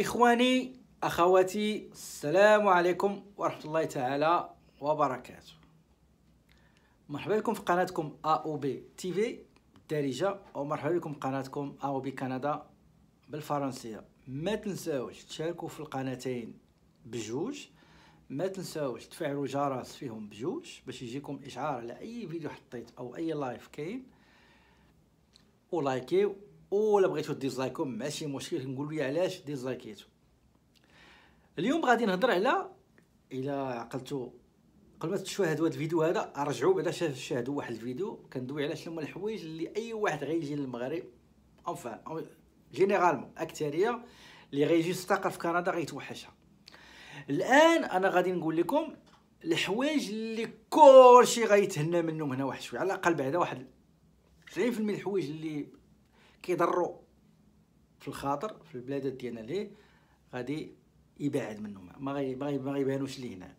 إخواني أخواتي السلام عليكم ورحمة الله تعالى وبركاته مرحبا بكم في قناتكم أ أو بي تي في بالدارجة ومرحبا بكم في قناتكم أ أو بي كندا بالفرنسية ما تنساوش تشاركوا في القناتين بجوج ما تنساوش تفعلوا جرس فيهم بجوج باش يجيكم إشعار على أي فيديو حطيت أو أي لايف كاين ولايكيو ولا بغيتو ديزلايكو ماشي مشكل نقول لي علاش ديزلايكيتو اليوم غادي نهضر على الى عقلتو قبل ما تشاهدوا هذا الفيديو هذا رجعوا بعدا شاهدوا واحد الفيديو كندوي على شنو هما الحوايج اللي اي واحد غيجي للمغرب اونفا جينيرالمون اكثريه اللي غيجي يستقر في كندا غيتوحشها الان انا غادي نقول لكم الحوايج اللي كلشي غيتهنى منهم هنا واحد شويه على الاقل بعدا واحد 90% الحوايج اللي كيضروا في الخاطر في البلادات ديالنا ليه غادي يبعد منهم ما غي ما غيبانوش لينا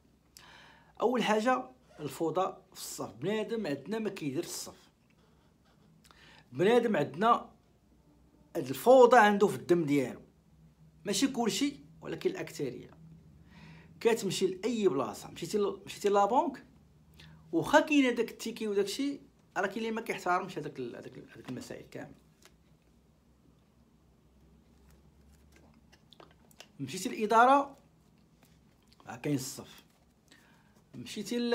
اول حاجه الفوضى في الصف بنادم عندنا ما كيديرش الصف بنادم عندنا الفوضى عنده في الدم ديالو ماشي كلشي ولكن الاكثريه كتمشي لاي بلاصه مشيتي مشيتي لابونك واخا كاين هذاك التيكي وداكشي راه كاين اللي ما كيحترمش هذاك هذاك المسائل كامل مشيتي للاداره آه، كاين الصف مشيتي ل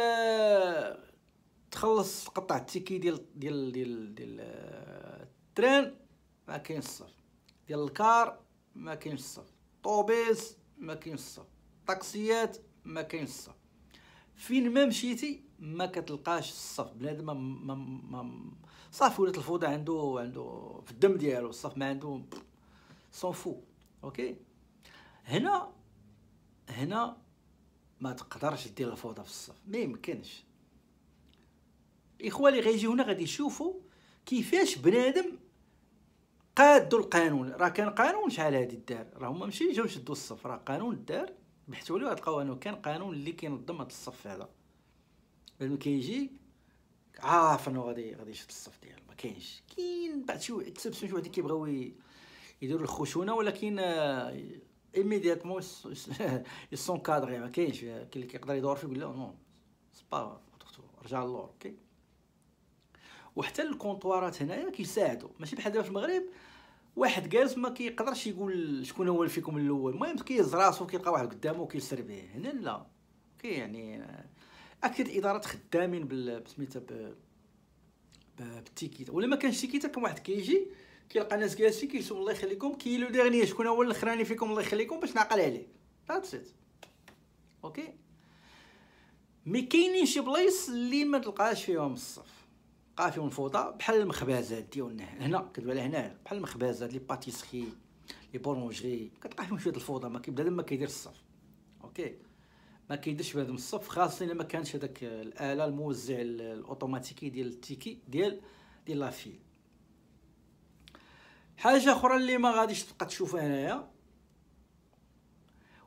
تخلص قطع التيكي ديال ديال ديال ديال آه، الترين ما كاينش الصف ديال الكار ما كاينش الصف طوبيس ما كاينش الصف طاكسيات ما كاينش الصف فين ما مشيتي ما كتلقاش الصف بنادم ما, ما, ما صافي ولات الفوضى عنده عنده في الدم ديالو الصف ما عنده سون فو اوكي هنا هنا ما تقدرش دير الفوضى في الصف ما يمكنش الاخوه اللي غيجيو هنا غادي يشوفوا كيفاش بنادم قادوا القانون راه كان قانون شحال هادي الدار راه هما ماشي جاو شدوا الصف راه قانون الدار بحثوا عليه لقاو انه كان قانون اللي كينظم هاد الصف هذا لانه كيجي عارف انه غادي غادي يشد الصف ديالو ما كاينش كاين بعد شي تسبسون شي واحد كيبغيو يديروا الخشونه ولكن آه، ايميدياتمون يسون كادري ما كاينش كاين اللي كيقدر يدور فيه يقول لا نو سي رجع للور اوكي وحتى الكونطوارات هنايا كيساعدوا ماشي بحال دابا في المغرب واحد جالس ما كيقدرش يقول شكون هو فيكم الاول المهم كيهز راسو كيلقى واحد قدامه وكيسر به هنا لا اوكي يعني اكثر الادارات خدامين بسميتها سميتها بالتيكيتا ولا ما كانش تيكيتا كان واحد كيجي كي كيلقى ناس جالسين كيسول الله يخليكم كي لو ديرني شكون هو الاخراني فيكم الله يخليكم باش نعقل عليه ذاتس ات اوكي مي كاينين شي بلايص اللي ما تلقاش فيهم الصف تلقى فيهم الفوضى بحال المخبازات ديالنا هنا كدوي على هنا بحال المخبازات لي باتيسخي لي بورونجري كتلقى فيهم شويه الفوضى ما كيبدا لما كيدير الصف اوكي ما كيديرش بهذا الصف خاصه الا ما كانش هذاك الاله الموزع الاوتوماتيكي ديال التيكي ديال ديال لافيل حاجه اخرى اللي ما غاديش تبقى تشوفها هنايا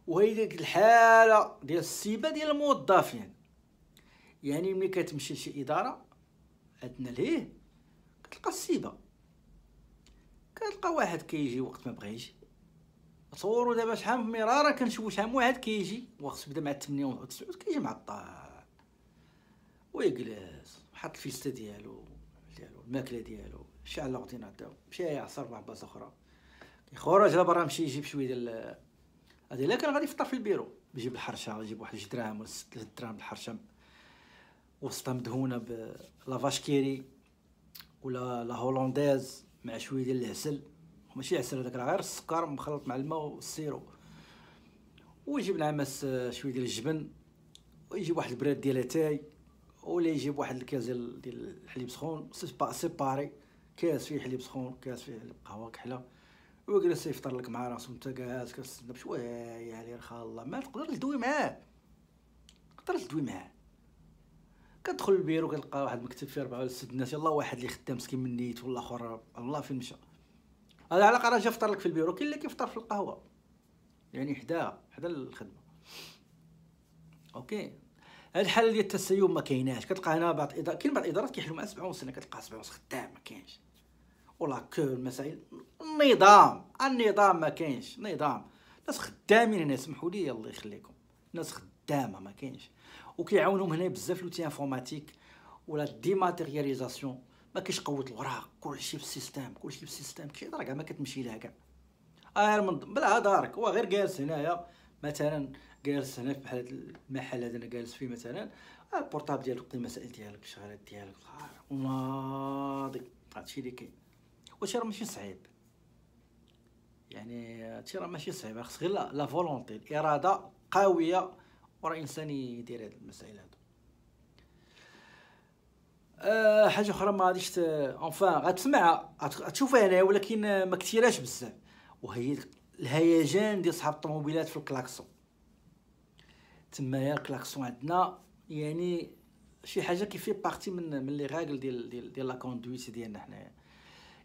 وهي ديك الحاله ديال السيبه ديال الموظفين يعني ملي كتمشي لشي اداره عندنا ليه كتلقى السيبه كتلقى واحد كيجي وقت ما بغا يجي تصوروا دابا شحال من مراره كنشوفوا شحال واحد كيجي وخص بدا مع 8 و 9 كيجي معطل ويجلس حط الفيستا ديالو ديالو الماكله ديالو مشى على لورديناتور مشى يعصر بلاصه اخرى يخرج لبرا مشي يجيب شويه ديال هذه الا كان غادي يفطر في البيرو يجيب الحرشه يجيب واحد جوج دراهم ولا ست دراهم الحرشه وسطها مدهونه بلافاش كيري ولا لا هولونديز مع شويه ديال العسل ماشي عسل هذاك غير السكر مخلط مع الماء والسيرو ويجيب العمس آه، شويه ديال الجبن ويجيب واحد البراد ديال اتاي ولا يجيب واحد الكاس ديال الحليب سخون سي با سيباري كاس فيه حليب سخون كاس فيه قهوه كحله وجلس يفطر لك مع راسو نتا جالس كتسنى بشويه عليه رخا الله ما تقدرش تدوي معاه تقدرش تدوي معاه كتدخل البيرو كتلقى واحد المكتب فيه ربعه ولا ست ناس يلاه واحد اللي خدام مسكين من نيت ولا اخر الله فين مشى هذا علاقه راه جا فطر لك في البيرو كاين اللي كيفطر في القهوه يعني حداه حدا الخدمه اوكي هاد الحاله ديال التسيب ما كايناش كتلقى هنا بعض الادارات كاين بعض الادارات كيحلوا مع 7 سنه كتلقى 7 خدام ما كاينش ولا كو المسائل النظام النظام ما كاينش نظام ناس خدامين هنا سمحوا لي الله يخليكم ناس خدامه ما كاينش وكيعاونهم هنا بزاف لوتي انفورماتيك ولا ديماتيرياليزاسيون ما كاينش قوه الوراق كلشي في السيستم كلشي في السيستم شي كاع ما كتمشي لها كاع غير آه، من بلا دارك هو غير جالس هنايا مثلا جالس هنا في بحال هذا المحل هذا انا جالس فيه مثلا آه، البورتاب ديالك المسائل ديالك الشغلات ديالك وناضي هادشي اللي كاين وهادشي راه ماشي صعيب يعني هادشي راه ماشي صعيب خص غير لا فولونتي الاراده قويه وراه انسان يدير هاد المسائل هادو أه حاجه اخرى ما غاديش اونفان غتسمعها غتشوفها هنا ولكن ما كثيراش بزاف وهي الهيجان ديال صحاب الطوموبيلات في الكلاكسون تما يا الكلاكسون عندنا يعني شي حاجه كيفي بارتي من من لي غاكل ديال ديال ديال لا كوندويت ديالنا حنايا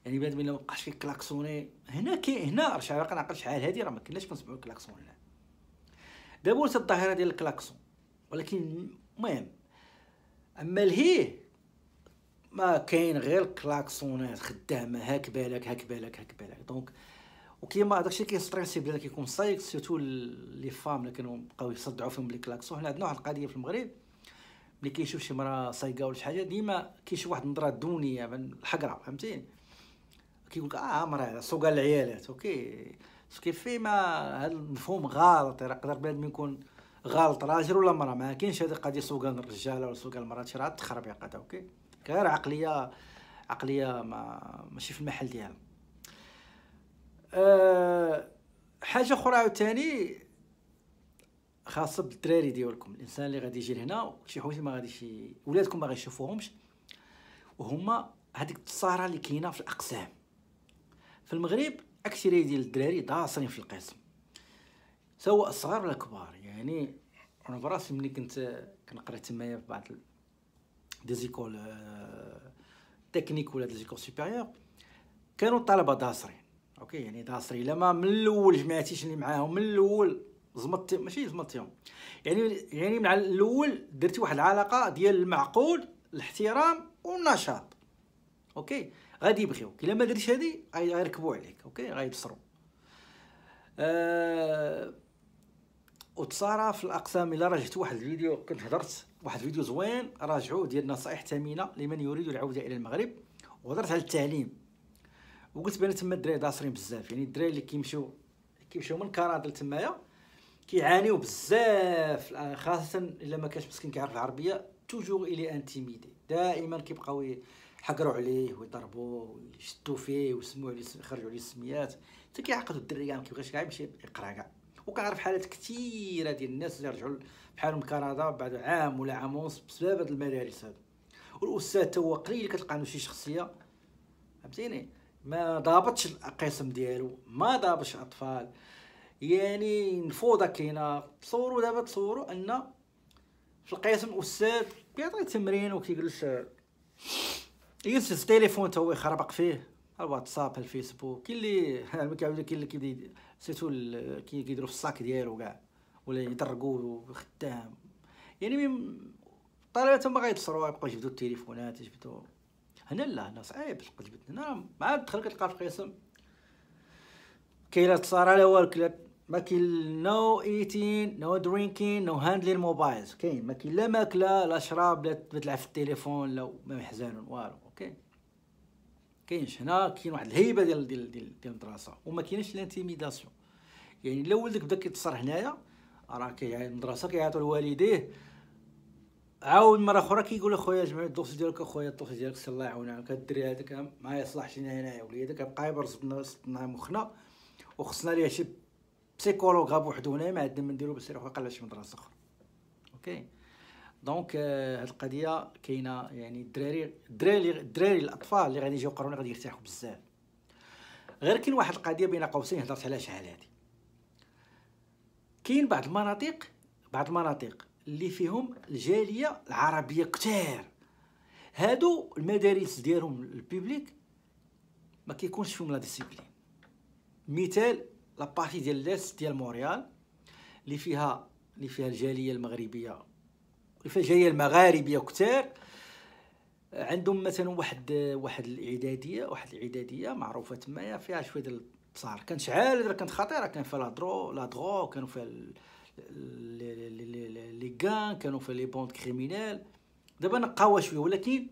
يعني بنادم الا مابقاش كيكلاكسوني كلاكسوني هنا كي هنا راه شحال كنعقل شحال هادي راه ما كناش كنسمعوا الكلاكسون هنا دابا ولات الظاهره ديال الكلاكسون ولكن المهم اما لهيه ما كاين غير الكلاكسونات خدامه هاك بالك هاك بالك هاك بالك دونك وكيما داكشي كيستريسي بلا كيكون سايك سيرتو لي فام اللي كانوا بقاو يصدعوا فيهم لي كلاكسون حنا عندنا واحد القضيه في المغرب ملي كيشوف شي مرا سايقه ولا شي حاجه ديما كيشوف واحد النظره دونيه من الحقره فهمتي كيقول لك اه مرا سوق العيالات اوكي سكي ما هذا المفهوم غلط يقدر بنادم يكون غلط راجل ولا مرا ما كاينش هذه القضيه سوق الرجاله ولا سوق المرات راه تخربيق هذا اوكي غير عقليه عقليه ما ماشي في المحل ديالها أه حاجه اخرى عاوتاني خاصه بالدراري ديالكم الانسان اللي غادي يجي لهنا شي حوايج ما غاديش ولادكم ما غيشوفوهمش وهما هذيك التصارى اللي كاينه في الاقسام في المغرب اكثريه ديال الدراري داصرين في القسم سواء الصغار ولا الكبار يعني انا براسي ملي كنت كنقرا تمايا في بعض ديزيكول تكنيك euh, ولا ديزيكول سوبيريور كانوا الطلبه داصرين اوكي يعني ضاصرين لما من الاول جمعتيش اللي معاهم من الاول زمطت ماشي زمطتهم يعني يعني من الاول درتي واحد العلاقه ديال المعقول الاحترام والنشاط اوكي غادي يبغيوك الا ما درتش هادي غيركبوا عليك اوكي غيبصروا أه... وتصارى في الاقسام الا رجعت واحد الفيديو كنت هضرت واحد الفيديو زوين راجعوا ديال نصائح ثمينه لمن يريد العوده الى المغرب وهضرت على التعليم وقلت بان تما الدراري داصرين بزاف يعني الدراري اللي كيمشيو كيمشيو من كندا لتمايا كيعانيو بزاف آه، خاصه الا ما كانش مسكين كيعرف العربيه توجور الي انتيميدي دائما كيبقاو حقروا عليه ويضربوه ويشتوا فيه ويسموا عليه يخرجوا عليه السميات حتى كيعقدوا الدري ما كيبغيش كاع يمشي يقرا كاع وكنعرف حالات كثيره ديال الناس اللي رجعوا بحالهم كندا بعد عام ولا عام ونص بسبب هاد المدارس هادو والاستاذ تا هو قليل كتلقى عنده شي شخصيه فهمتيني ما ضابطش القسم ديالو ما ضابطش الاطفال يعني نفوضه كاينه تصوروا دابا تصوروا ان في القسم الاستاذ كيعطي تمرين وكيجلس يوسف التليفون تا هو يخربق فيه الواتساب الفيسبوك كاين اللي يعني كاين اللي كيدير سيتو كيديروا في الساك ديالو كاع ولا يدرقوا خدام يعني ميم الطلبه ما غيتصروا يبقاو يجبدوا التليفونات يجبدوا هنا لا هنا صعيب تلقى تجبد هنا مع الدخل كتلقى في القسم كاين لا تصارى لا والو كلا ما كاين نو ايتين نو درينكين نو هاندلين موبايلز كاين ما كاين لا ماكله لا شراب لا تلعب في التليفون لا ما محزن والو اوكي كاينش هنا كاين واحد الهيبه ديال ديال ديال, المدرسه وما كاينش لانتيميداسيون يعني الا ولدك بدا كيتصر هنايا راه كيعيط المدرسه كيعيطوا لوالديه عاود مره اخرى كيقول اخويا جمع الدوس ديالك اخويا الدوس ديالك الله يعاونك الدري هذاك ما يصلحش لينا هنايا وليدك بقى يبرزنا صدنا مخنا وخصنا ليه شي بسيكولوغ بوحدو هنايا ما عندنا ما نديرو باش يروح شي مدرسه اخرى اوكي دونك آه، هاد القضيه كاينه يعني الدراري الدراري الدراري الاطفال اللي غادي يجيو قروني غادي يرتاحوا بزاف غير كاين واحد القضيه بين قوسين هضرت عليها شحال هادي كاين بعض المناطق بعض المناطق اللي فيهم الجاليه العربيه كتار هادو المدارس ديالهم البيبليك ما كيكونش فيهم لا ديسيبلين مثال بارتي ديال ليست ديال مونريال اللي فيها اللي فيها الجاليه المغربيه كيفاش هي المغاربيه كثار عندهم مثلا واحد واحد الاعداديه واحد الاعداديه معروفه تمايا فيها شويه ديال التصار كان شعال كانت خطيره كان فيها لادرو لادرو كانوا فيها لي كان كانوا فيها لي بوند كريمينال دابا نقاو شويه ولكن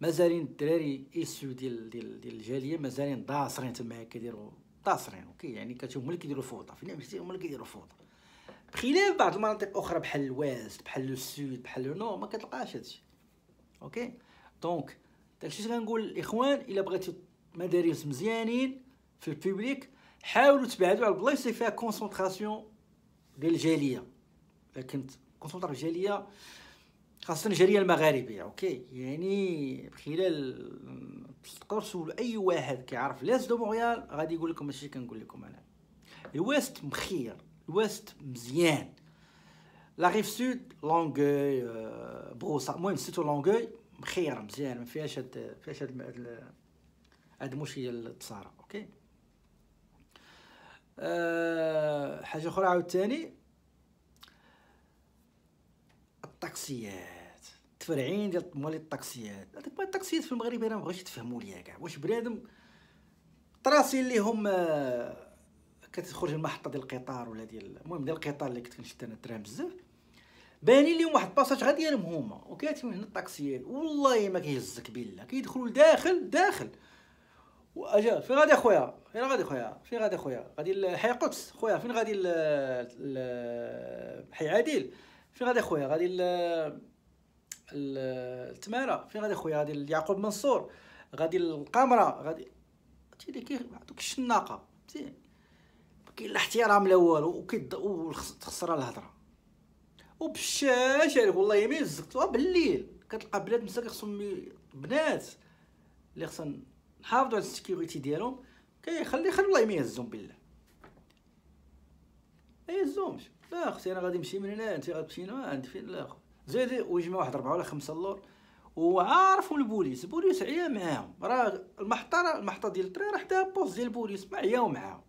مازالين الدراري ايسو ديال ديال ديال الجاليه مازالين داصرين تما كيديروا داصرين اوكي يعني كتشوف هما اللي كيديروا فوضى فين عملتي هما اللي كيديروا فوضى بخلاف بعض المناطق اخرى بحال الويست بحال لو سود بحال لو نور ما كتلقاش هادشي اوكي دونك داكشي اللي كنقول الاخوان الا بغيتو مدارس مزيانين في البوبليك حاولوا تبعدوا على البلايص اللي فيها كونسونطراسيون ديال الجاليه لكن كونسونطر الجاليه خاصه الجاليه المغاربيه اوكي يعني خلال تقدر تسولوا اي واحد كيعرف لاس دو مونريال غادي يقول لكم هادشي كنقول لكم انا الويست مخير الويست مزيان لا ريف سود لونغوي بروسا المهم سيتو لونغوي خير مزيان ما فيهاش هاد فيهاش هاد هاد المشكل ديال التصارى اوكي أه حاجه اخرى عاوتاني الطاكسيات تفرعين ديال مواليد الطاكسيات هذاك الطاكسيات في المغرب انا بغيتش تفهموا ليا كاع واش بنادم طراسي اللي هم كتخرج المحطه ديال القطار ولا ديال المهم ديال القطار اللي كنت كنشد انا الدرام بزاف باني لهم واحد الباساج غير ديالهم هما وكاتبين هنا الطاكسيين والله ما كيهزك بالله كيدخلوا لداخل داخل واجا فين غادي اخويا فين غادي اخويا فين غادي اخويا غادي لحي قدس خويا فين غادي حي عادل فين غادي اخويا غادي ل التماره فين غادي اخويا غادي ليعقوب منصور غادي للقمره غادي تي كي دوك الشناقه كاين لا احترام لا والو وتخسر الهضره وبشاش عليك والله يمين زقتوها بالليل كتلقى بنات مساك خصهم بنات اللي خصهم نحافظوا على السكيورتي ديالهم كيخلي خلي والله ما يهزهم بالله ما يهزهمش لا اختي انا غادي نمشي من هنا انت غتمشي هنا عندي فين لا زيد ويجمع واحد ربعه ولا خمسه اللور وعارفوا البوليس البوليس عيا معاهم راه المحطه المحطه ديال الطريق راه حتى بوست ديال البوليس ما عياو معاهم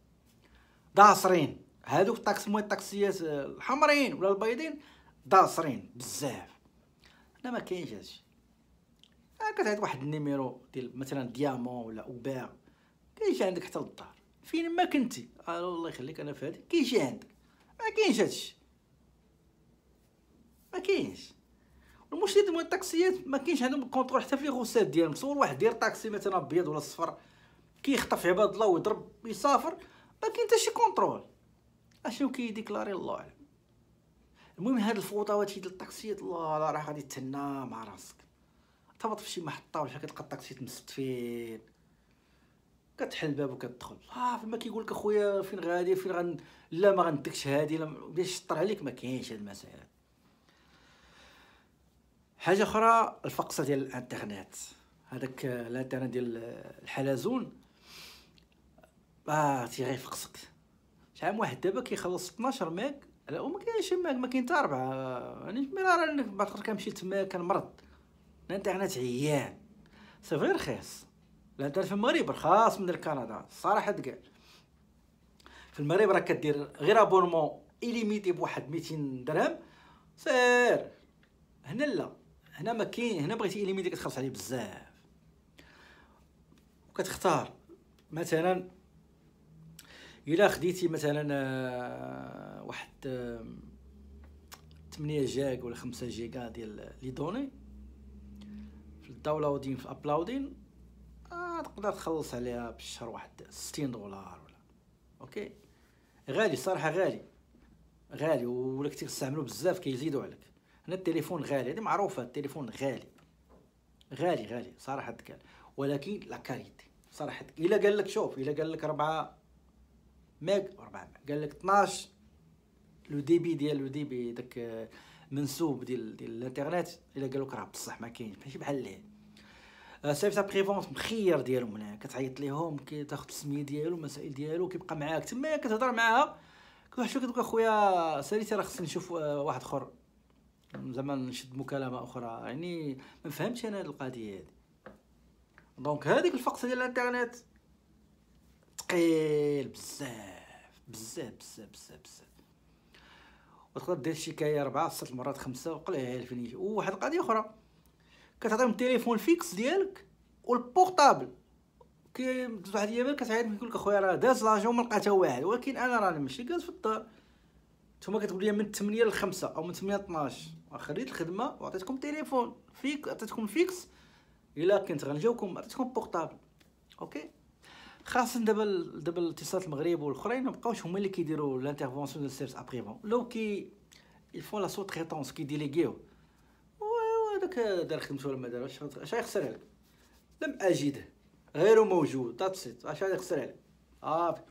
داصرين هادوك مو الطاكسيات آه، الحمرين ولا البيضين داصرين بزاف هنا ما كاينش هادشي كتعيط واحد النيميرو ديال مثلا ديامون ولا اوبير كاينش عندك حتى للدار فين ما كنتي الله يخليك انا فهادي هادي كيجي عندك ما كاينش هادشي ما كاينش المشكل ديال الطاكسيات ما كاينش عندهم كونترول حتى في لي غوسات ديالهم صور واحد دير طاكسي مثلا ابيض ولا صفر كيخطف عباد الله ويضرب يسافر ما كاين شي كونترول اشنو كيديكلاري الله اعلم المهم هاد الفوطاوات ديال الطاكسيات الله لا راه غادي تهنا مع راسك تهبط في شي محطه ولا كتلقى الطاكسيات مستفين كتحل الباب وكتدخل اه فما كيقول لك اخويا فين غادي فين غن لا ما غندكش هادي لا باش عليك ما كاينش هاد المسائل حاجه اخرى الفقصه ديال الانترنت هذاك الانترنت ديال الحلزون اه تي في قصك شحال واحد دابا كيخلص 12 ماك لا وما كاينش ماك ما كاين حتى اربعه انا ملي بعد باخر كنمشي تما كنمرض الانترنت عيان سي فري رخيص الانترنت في المغرب رخاص من كندا الصراحه كاع في المغرب راه كدير غير ابونمون ايليميتي بواحد 200 درهم سير هنا لا هنا ما كاين هنا بغيتي ايليميتي كتخلص عليه بزاف وكتختار مثلا الا خديتي مثلا آه، واحد 8 آه، جيغ ولا 5 جيغا ديال لي دوني في الداونلودين في ابلاودين آه تقدر تخلص عليها بالشهر واحد 60 دولار ولا اوكي غالي صراحه غالي غالي ولا كثير تستعملو بزاف كيزيدو عليك هنا التليفون غالي هذه معروفه التليفون غالي غالي غالي صراحه ولكن لا كاريتي صراحه الا قال لك شوف الا قال لك 4 ميغ و4 ميغ قال لك 12 لو ديبي ديال لو ديبي داك آه، منسوب ديال ديال الانترنت الا لك راه بصح ما كاينش ماشي بحال آه، سيف سا بريفونس مخير ديالهم هنا كتعيط ليهم كتاخذ السميه ديالو المسائل ديالو كيبقى معاك تما كتهضر معاها كتروح شوف كتقول اخويا ساليتي راه خصني نشوف آه، واحد اخر زعما نشد مكالمه اخرى يعني ما فهمتش انا هاد القضيه هادي دونك هذيك الفقصه ديال الانترنت ثقيل بزاف بزاف بزاف بزاف بزاف وتقدر دير شكايه ربعه ست مرات خمسه وقليها الفين وواحد القضيه اخرى كتعطيهم التليفون فيكس ديالك والبورطابل كي واحد اليابان كتعيط كيقول لك اخويا راه داز لاجون ما لقى حتى واحد ولكن انا راني ماشي جالس في الدار نتوما كتقول لي من 8 ل 5 او من 8 ل 12 خليت الخدمه وعطيتكم تليفون فيك عطيتكم فيكس الا كنت غنجاوبكم عطيتكم بورطابل اوكي خاصه دابا دابا الاتصالات المغرب والاخرين مابقاوش هما اللي كيديروا لانترفونسيون ديال السيرفيس ابريفون لو كي يفون لا سو تريتونس كيديليغيو هذاك دار خدمته ولا ما دارش اش غيخسر عليك لم اجده غير موجود تاتسيت اش غيخسر عليك آه.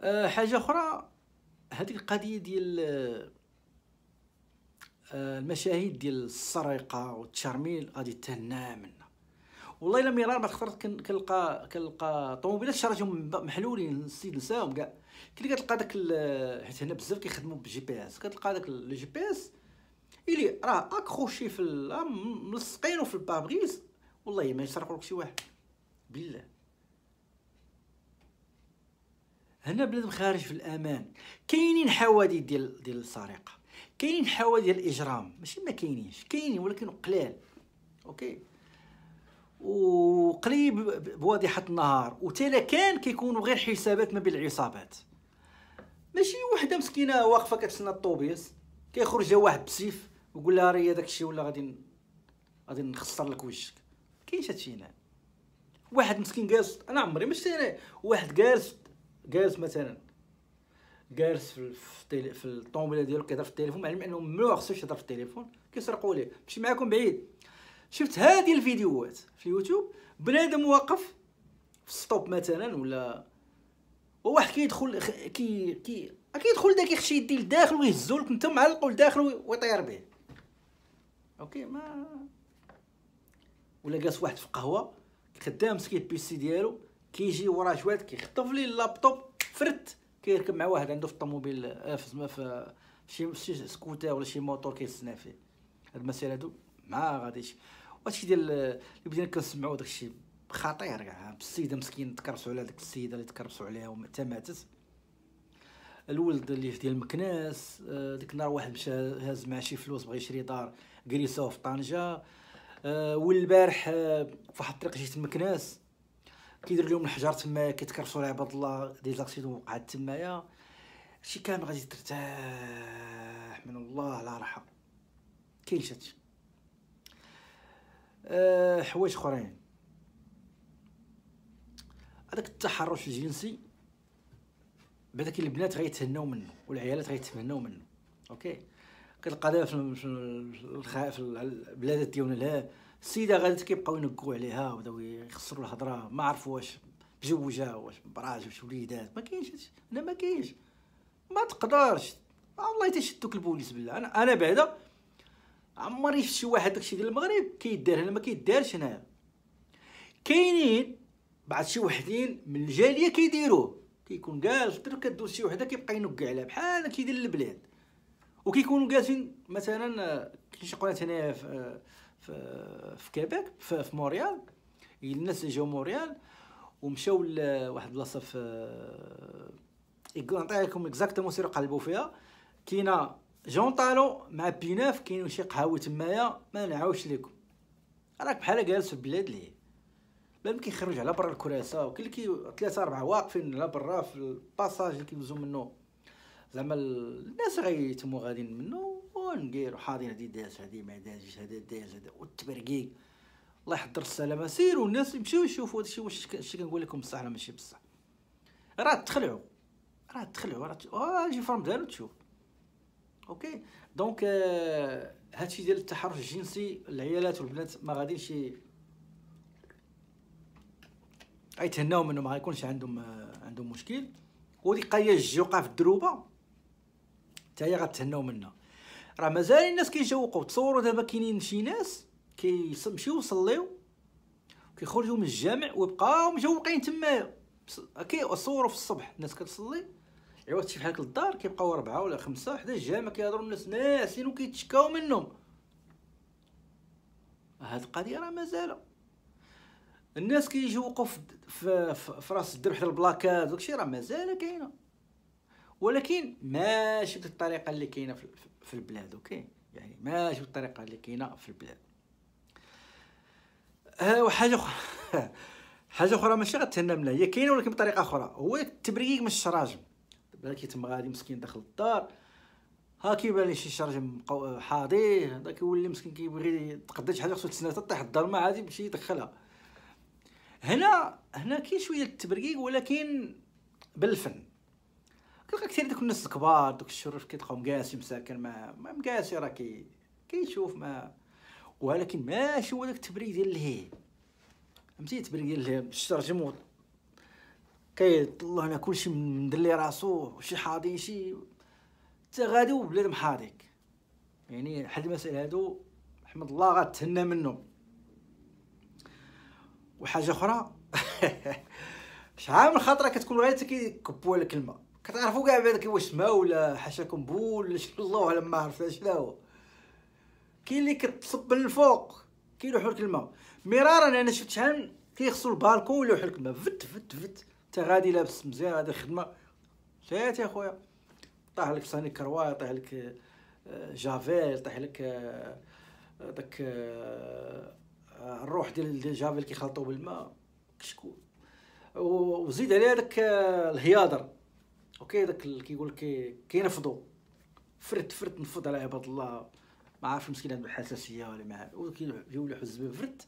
آه حاجه اخرى هذيك القضيه ديال آه، المشاهد ديال السرقه والتشرميل غادي تنامن والله الا ميرار ما الخطرات كنلقى كنلقى طوموبيلات شراجهم محلولين السيد نساهم كاع كي كتلقى داك حيت هنا بزاف كيخدموا بالجي بي اس كتلقى داك لو جي بي اس اللي راه اكروشي في ملصقينو في البابريز والله ما يسرق لك شي واحد بالله هنا بلاد خارج في الامان كاينين حوادث ديال ديال السرقه كاينين حوادث ديال الاجرام ماشي ما كاينينش كاينين ولكن قلال اوكي وقريب بواضحة النهار وتلا كان كيكونوا غير حسابات ما بين العصابات ماشي وحده مسكينه واقفه كتسنى الطوبيس كيخرج واحد بسيف ويقول لها راه داك الشيء ولا غادي غادي نخسر لك وجهك كاينش هادشي هنا واحد مسكين جالس انا عمري ما شفت واحد جالس جالس مثلا جالس في في في الطوموبيله ديالو كيهضر في التليفون العلم انه ممنوع خصو يهضر في التليفون كيسرقوا ليه مشي معاكم بعيد شفت هذه الفيديوهات في اليوتيوب بنادم واقف في ستوب مثلا ولا وواحد كيدخل كي كي كيدخل داك يخشي يدي لداخل ويهزو لك انت معلقو لداخل ويطير به اوكي ما ولا جالس واحد في قهوه خدام مسكين البيسي ديالو كيجي وراه جواد كيخطف ليه اللابتوب فرت كيركب مع واحد عنده في الطوموبيل آه في شي سكوتر ولا شي موتور كيتسنى فيه هاد المسائل هادو ما غاديش وهادشي ديال اللي بدينا كنسمعوا داكشي خطير كاع السيده مسكين تكرسوا على ديك السيده اللي تكرسوا عليها وحتى ماتت الولد اللي ديال مكناس آه، ديك النهار واحد مشى هاز مع شي فلوس بغى يشري دار كريسو آه، آه، في طنجه والبارح فواحد الطريق جيت لمكناس كيدير لهم الحجر تما كيتكرسوا على عباد الله دي زاكسيدون وقعت تمايا شي كامل غادي ترتاح من الله على رحم كاين شي آه، حوايج اخرين هذاك التحرش الجنسي بعدا كاين البنات غيتهناو منه والعيالات غيتهناو منه اوكي كتلقى دابا في الخائف في البلادات ديالنا لا السيده غادي كيبقاو ينقوا عليها وبداو يخسروا الهضره ما عرفوا واش مزوجه واش براج واش وليدات ما كاينش لا ما كاينش ما تقدرش والله يتشدوك البوليس بالله انا انا بعدا عمري شفت شي واحد داكشي ديال المغرب كيدار هنا ما كيدارش هنايا كاينين بعض شي وحدين من الجاليه كيديروه كيكون جالس الدرب كدوز شي وحده كيبقى ينق عليها بحال كيدير البلاد وكيكونوا جالسين مثلا كيشقوا هنايا في في في كيبيك في, في موريال الناس اللي جاو موريال ومشاو لواحد البلاصه في نعطيكم اكزاكتومون سيروا قلبوا فيها كاينه جون طالو مع بيناف كاين شي قهاوي تمايا ما نعاوش ليكم راك بحال جالس في البلاد ليه بلا كيخرج على برا الكراسة وكاين اللي كي ثلاثة أربعة واقفين على برا في الباساج اللي كيدوزو منو زعما الناس غيتمو غاديين منو ونقير حاضر هادي داز هادي ما دازش هادا داز هادا والتبرقيق الله يحضر السلامة سيروا الناس يمشيو يشوفوا هادشي واش شتي كنقول لكم بصح ولا ماشي بصح راه تخلعوا راه تخلعوا راه تجي آه، في رمضان وتشوف اوكي دونك euh, هادشي ديال التحرش الجنسي العيالات والبنات ما غاديش غيتهناو منه ما غيكونش عندهم آه، عندهم مشكل وديك قايه الجوقه في الدروبه حتى هي غتهناو منها راه مازال الناس كيجوقوا تصوروا دابا كاينين شي ناس كيمشيو يصليو كيخرجوا من الجامع ويبقاو مجوقين تما اوكي صوروا في الصبح الناس كتصلي ايوا تشوف بحالك للدار كيبقاو ربعه ولا خمسه حدا الجامع كيهضروا الناس ناسين وكيتشكاو منهم هاد القضيه راه مازال الناس كيجوقوا في, في, في راس الدرب حدا البلاكات داكشي راه مازال كاينه ولكن ماشي بالطريقه اللي كاينه في, في البلاد اوكي يعني ماشي بالطريقه اللي كاينه في البلاد ها وحاجه اخرى حاجه اخرى ماشي غتهنا منها هي كاينه ولكن بطريقه اخرى هو التبريك من الشراجم بلا كيتم غادي مسكين داخل الدار ها كيبان لي شي شرجم حاضيه هذا كيولي مسكين كيبغي تقدا شي حاجه خصو تسنى تطيح الدار ما عادي يمشي يدخلها هنا هنا كاين شويه التبرقيق ولكن بالفن كتلقى كثير دوك الناس الكبار دوك الشرف كتلقاهم مقاسي مساكن ما ما راه كي كيشوف ما ولكن ماشي هو داك التبريد ديال الهي فهمتي التبريد ديال الهيب الشرجم كيطلع هنا كلشي مدلي راسو شي حاضي شي حتى غادي وبلاد محاضيك يعني حد المسائل هادو حمد الله غتهنى منه وحاجه اخرى شحال من خطره كتكون غير كيكبوا لك الماء كتعرفوا كاع بعدا واش ما ولا حاشاكم بول ولا شي الله على ما عرفت شنو هو كاين اللي كتصب من الفوق كيلوحوا لك الماء مرارا انا شفت شحال كيخصوا البالكون ويلوحوا لك الماء فت فت فت انت غادي لابس مزيان هذه خدمه فات يا خويا طاح لك صاني كرواي طاح لك آه، جافيل طاح لك آه، داك آه، الروح ديال جافيل كيخلطوا بالماء كشكول وزيد عليه داك الهياضر اوكي داك كيقول لك كينفضوا فرت فرت نفض على عباد الله ما عارف مسكين عنده الحساسيه ولا ما وكيولي حز فرت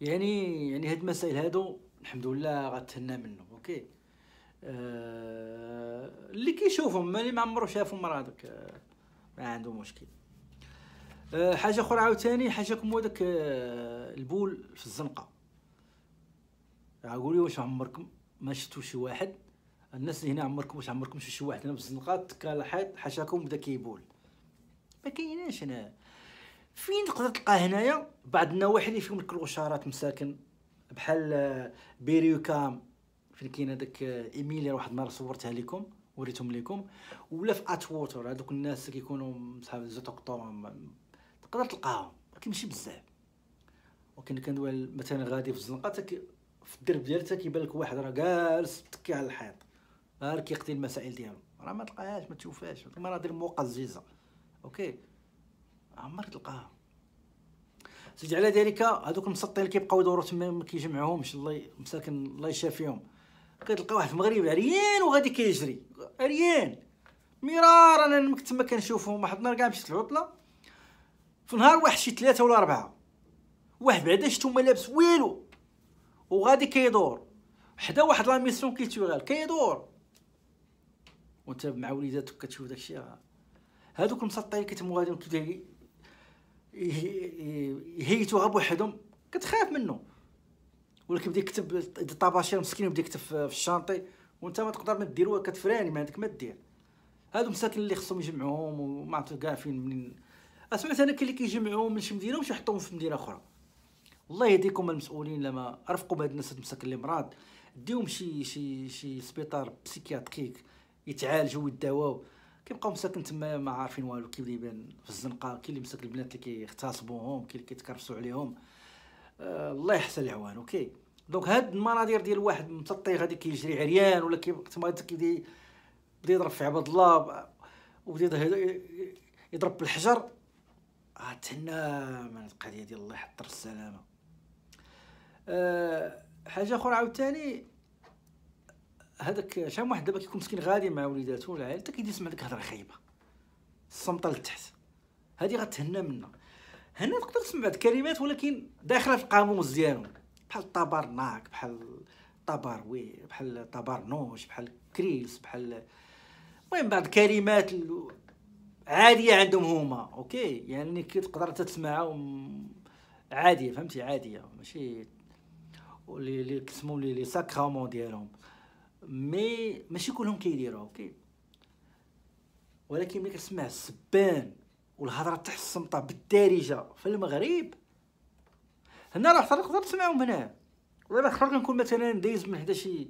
يعني يعني هاد المسائل هادو الحمد لله غتهنى منه اوكي آه اللي كيشوفهم ملي ما عمرو شافهم راه هذاك آه، ما عنده مشكل آه حاجه اخرى عاوتاني حاجه هو داك آه البول في الزنقه قولي واش عمركم ما شفتوا شي واحد الناس اللي هنا عمركم واش عمركم شفتوا شي واحد هنا في الزنقه تكا الحيط حاشاكم بدا كيبول ما كايناش هنا فين تقدر تلقى هنايا بعض النواحي اللي فيهم الكلوشارات مساكن بحال بيريو آه، كام فين كاين هذاك آه، ايميليا واحد النهار صورتها لكم وريتهم لكم ولا في ات ووتر هذوك الناس اللي كيكونوا صحاب زيت تقدر تلقاهم ولكن ماشي بزاف ولكن كندوي مثلا غادي في الزنقه تك في الدرب ديالك كيبان لك واحد راه جالس متكي على الحيط غير كيقضي المسائل ديالو راه ما تلقاهاش ما تشوفهاش المناظر الزيزه اوكي عمرك تلقاها زيد على ذلك هذوك المسطين اللي كيبقاو يدوروا تما ما كيجمعوهمش الله مساكن الله يشافيهم كتلقى واحد مغربي عريان وغادي كيجري عريان مرارا انا تما كنشوفهم واحد النهار كاع مشيت العطله في نهار واحد شي ثلاثه ولا اربعه واحد بعدا شفتو ما لابس والو وغادي كيدور حدا واحد لا ميسيون كيتورال كيدور وانت مع وليداتك كتشوف داكشي هادوك المسطين كيتموا غادي يهيتوها بوحدهم كتخاف منه ولكن بدي يكتب الطباشير مسكين بدا يكتب في الشانطي وانت ما تقدر ما دير والو كتفراني ما عندك ما دير هادو مساكن اللي خصهم يجمعوهم وما عرفت كاع فين منين اسمعت انا كاين اللي كيجمعوهم من شي مدينه ومش يحطوهم في مدينه اخرى والله يهديكم المسؤولين لما رفقوا بهاد الناس المساكن اللي مراد ديهم شي شي شي سبيطار بسيكياتريك يتعالجوا ويداووا كيبقاو مساكن تما ما عارفين والو كيبدا يبان في الزنقه كي اللي مساك البنات اللي كيغتصبوهم كي اللي كيتكرفسوا عليهم آه الله يحسن العوان اوكي دونك هاد المناظر ديال واحد متطي غادي كيجري عريان ولا كي بدا يضرب في عباد الله وبدا يضرب بالحجر آه من القضيه ديال الله يحضر السلامه أه حاجه اخرى عاوتاني هذاك شحال واحد دابا كيكون مسكين غادي مع وليداتو ولا عائلته كيدير يسمع ديك الهضره خايبه الصمته لتحت هذه غتهنى منا هنا تقدر تسمع بعض الكلمات ولكن داخله في القاموس ديالهم بحال طابرناك بحال طابروي بحال طابرنوش بحال كريس بحال المهم بعض الكلمات عاديه عندهم هما اوكي يعني كي تقدر تسمعها عاديه فهمتي عاديه ماشي اللي لي لي لي ساكرامون ديالهم مي ماشي كلهم كيديروها اوكي ولكن ملي كتسمع السبان والهضره تاع الصمته بالدارجه في المغرب هنا راه تقدر تسمعهم هنا ولا خاطر نكون مثلا دايز من حدا شي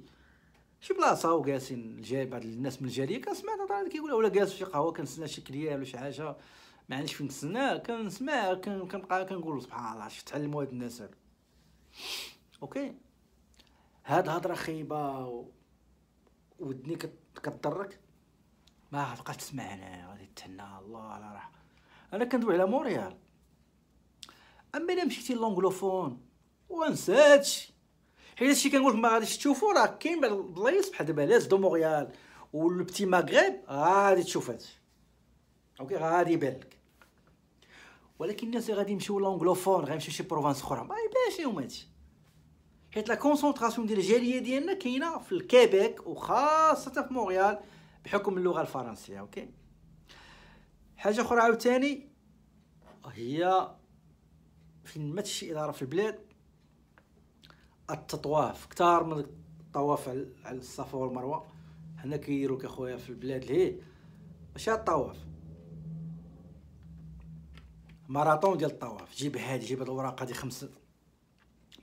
شي بلاصه وجالسين جاي بعض الناس من الجاليه كنسمع الهضره كيقولها ولا جالس في شي قهوه كنسنى شي كليان ولا شي حاجه ما عنديش فين نسنى كنسمع كنبقى كنقول سبحان الله شفت تعلموا هاد الناس هادو اوكي هاد الهضره خايبه ودني كتضرك ما غتبقى تسمع انا غادي تهنا الله على راه انا كندوي على موريال اما الا مشيتي لونغلوفون وانسى هادشي حيت شي كنقولك ما غاديش تشوفو راه كاين بعض البلايص بحال دابا لاز دو موريال والبتي مغرب غادي تشوف هادشي اوكي غادي يبان لك ولكن الناس اللي غادي يمشيو لونغلوفون غيمشيو شي بروفانس اخرى ما يبانش لهم هادشي حيت لا كونسونطراسيون ديال الجاليه ديالنا كاينه في الكيبيك وخاصه في مونريال بحكم اللغه الفرنسيه اوكي حاجه اخرى عاوتاني هي فين ما تشي اداره في البلاد التطواف كثار من الطواف على الصفا والمروه هنا كيديروك اخويا في البلاد ليه ماشي الطواف ماراطون ديال الطواف جيب هادي جيب هاد الوراقه هادي خمس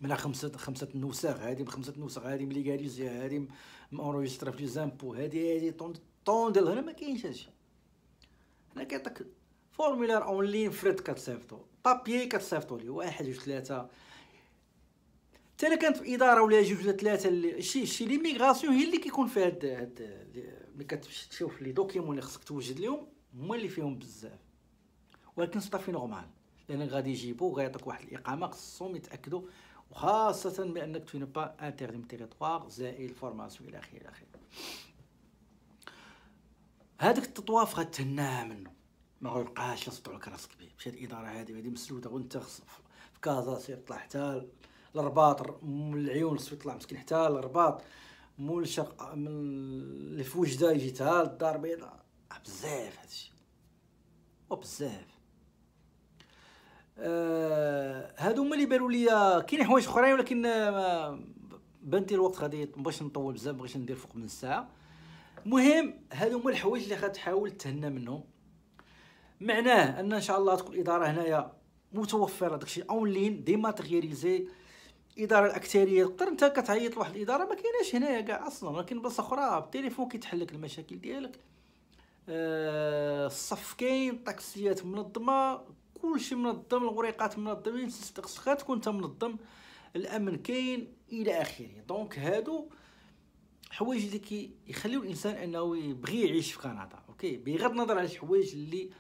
من خمسة خمسة نوساغ هادي بخمسة نوساغ هادي مليغاليزي هادي مانروجيسترا في لي زامبو هادي هادي طون طون ديال هنا ما كاينش هادشي هنا كيعطيك فورميلار اون لين فريد كتصيفطو بابيي كتصيفطو ليه واحد جوج ثلاثة حتى كانت في اداره ولا جوج ولا ثلاثه شي شي ليميغراسيون هي اللي كيكون فيها هاد هاد ملي تشوف لي دوكيمون اللي خصك توجد ليهم هما اللي فيهم بزاف ولكن سي نورمال لان غادي يجيبو غيعطيك واحد الاقامه خصهم يتاكدوا وخاصة بأنك تو با انتيغريم تيريتوار زائد فورماسيون إلى آخره إلى آخره هذاك التطواف غتهنا منه ما غيبقاش لك راسك به مشات الإدارة هذه هذه مسلوتة وأنت في كازا سير طلع حتى الرباط من العيون سير طلع مسكين حتى الرباط مول الشرق من وجده يجي تها للدار البيضاء بزاف هادشي وبزاف آه هادو هما اللي بالوا ليا كاين حوايج اخرين ولكن آه الوقت غادي باش نطول بزاف بغيت ندير فوق من الساعه المهم هادو هما الحوايج اللي غتحاول تهنى منهم معناه ان ان شاء الله تكون الاداره هنايا متوفره داكشي اونلاين ديماتيرياليزي الاداره الاكثريه تقدر انت كتعيط لواحد الاداره ما كايناش هنايا كاع اصلا ولكن بلاصه اخرى بالتليفون كيتحل لك المشاكل ديالك آه، الصف كاين الطاكسيات منظمه كلشي منظم الوريقات منظمين خاصك تكون انت منظم الامن كاين الى اخره دونك هادو حوايج اللي كيخليو الانسان انه يبغي يعيش في كندا اوكي بغض النظر على الحوايج اللي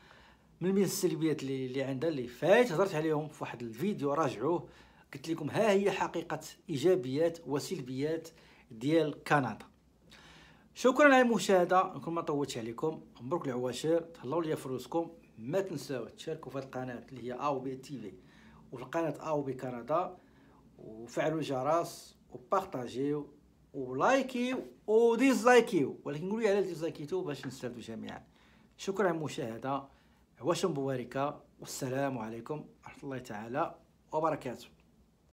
من بين السلبيات اللي, اللي عندها اللي فات هضرت عليهم في واحد الفيديو راجعوه قلت لكم ها هي حقيقه ايجابيات وسلبيات ديال كندا شكرا على المشاهده نكون ما طولتش عليكم مبروك العواشر تهلاو ليا فلوسكم ما تنساو تشاركوا في القناه اللي هي او بي تي في وفي قناه او بي كندا وفعلوا الجرس وبارطاجيو ولايكيو وديزلايكيو ولكن قولوا لي ديزلايكيتو باش نستافدوا جميعا شكرا على المشاهده عواش مباركه والسلام عليكم ورحمه الله تعالى وبركاته